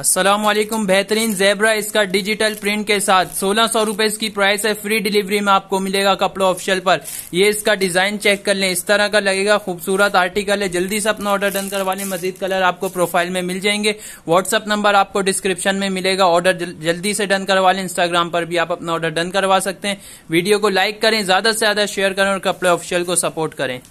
असलम बेहतरीन जेबरा इसका digital print के साथ सोलह सौ रूपये इसकी प्राइस है फ्री डिलीवरी में आपको मिलेगा कपड़ों ऑफिशियल पर ये इसका डिजाइन चेक कर लें इस तरह का लगेगा खूबसूरत आर्टिकल है जल्दी से अपना ऑर्डर डन करवा लें मजीद कलर आपको प्रोफाइल में मिल जाएंगे व्हाट्सअप नंबर आपको डिस्क्रिप्शन में मिलेगा ऑर्डर जल्दी से डन करवा लें इंस्टाग्राम पर भी आप अपना ऑर्डर डन करवा सकते हैं वीडियो को लाइक करें ज्यादा से ज्यादा शेयर करें और कपड़े ऑफिशियल को सपोर्ट करें